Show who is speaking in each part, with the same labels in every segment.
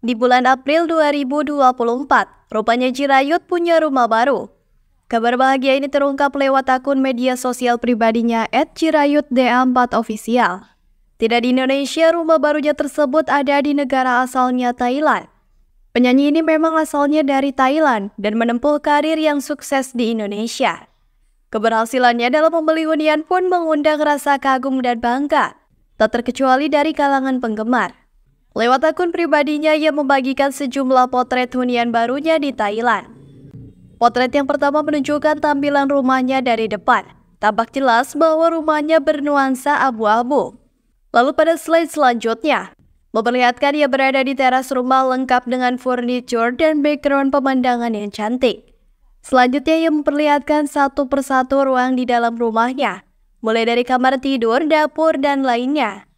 Speaker 1: di bulan April 2024, rupanya Jirayut punya rumah baru. Kabar bahagia ini terungkap lewat akun media sosial pribadinya @jirayutda4official. Tidak di Indonesia, rumah barunya tersebut ada di negara asalnya Thailand. Penyanyi ini memang asalnya dari Thailand dan menempuh karir yang sukses di Indonesia. Keberhasilannya dalam membeli hunian pun mengundang rasa kagum dan bangga, tak terkecuali dari kalangan penggemar. Lewat akun pribadinya, ia membagikan sejumlah potret hunian barunya di Thailand. Potret yang pertama menunjukkan tampilan rumahnya dari depan. Tampak jelas bahwa rumahnya bernuansa abu-abu. Lalu pada slide selanjutnya, memperlihatkan ia berada di teras rumah lengkap dengan furniture dan background pemandangan yang cantik. Selanjutnya ia memperlihatkan satu persatu ruang di dalam rumahnya, mulai dari kamar tidur, dapur, dan lainnya.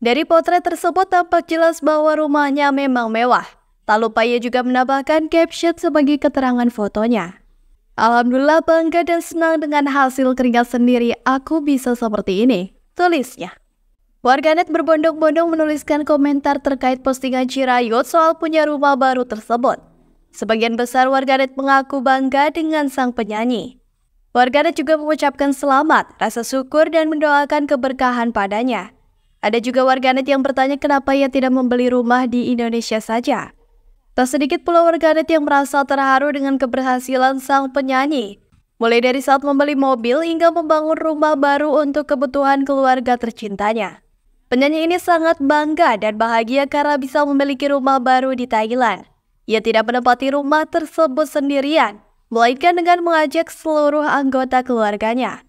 Speaker 1: Dari potret tersebut tampak jelas bahwa rumahnya memang mewah. Tak lupa ia juga menambahkan caption sebagai keterangan fotonya. Alhamdulillah bangga dan senang dengan hasil keringat sendiri aku bisa seperti ini, tulisnya. Warganet berbondong-bondong menuliskan komentar terkait postingan Cirayut soal punya rumah baru tersebut. Sebagian besar warganet mengaku bangga dengan sang penyanyi. Warganet juga mengucapkan selamat, rasa syukur, dan mendoakan keberkahan padanya. Ada juga warganet yang bertanya kenapa ia tidak membeli rumah di Indonesia saja. Tak sedikit pula warganet yang merasa terharu dengan keberhasilan sang penyanyi. Mulai dari saat membeli mobil hingga membangun rumah baru untuk kebutuhan keluarga tercintanya. Penyanyi ini sangat bangga dan bahagia karena bisa memiliki rumah baru di Thailand. Ia tidak menempati rumah tersebut sendirian, melainkan dengan mengajak seluruh anggota keluarganya.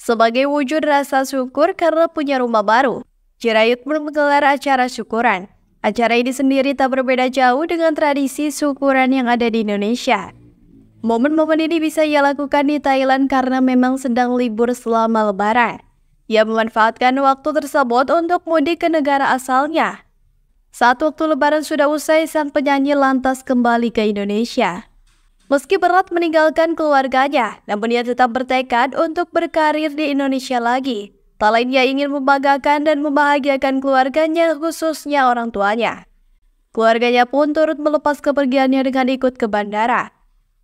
Speaker 1: Sebagai wujud rasa syukur karena punya rumah baru, Jirayut pun menggelar acara syukuran. Acara ini sendiri tak berbeda jauh dengan tradisi syukuran yang ada di Indonesia. Momen-momen ini bisa ia lakukan di Thailand karena memang sedang libur selama lebaran. Ia memanfaatkan waktu tersebut untuk mudik ke negara asalnya. Saat waktu lebaran sudah usai, sang penyanyi lantas kembali ke Indonesia. Meski berat meninggalkan keluarganya, namun ia tetap bertekad untuk berkarir di Indonesia lagi. Tak lain ia ingin membanggakan dan membahagiakan keluarganya khususnya orang tuanya. Keluarganya pun turut melepas kepergiannya dengan ikut ke bandara.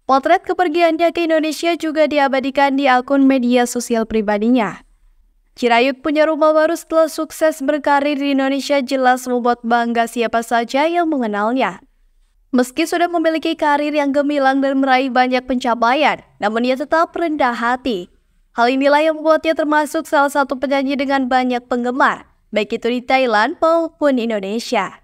Speaker 1: Potret kepergiannya ke Indonesia juga diabadikan di akun media sosial pribadinya. Cirayut punya rumah baru setelah sukses berkarir di Indonesia jelas membuat bangga siapa saja yang mengenalnya. Meski sudah memiliki karir yang gemilang dan meraih banyak pencapaian, namun ia tetap rendah hati. Hal inilah yang membuatnya termasuk salah satu penyanyi dengan banyak penggemar, baik itu di Thailand maupun Indonesia.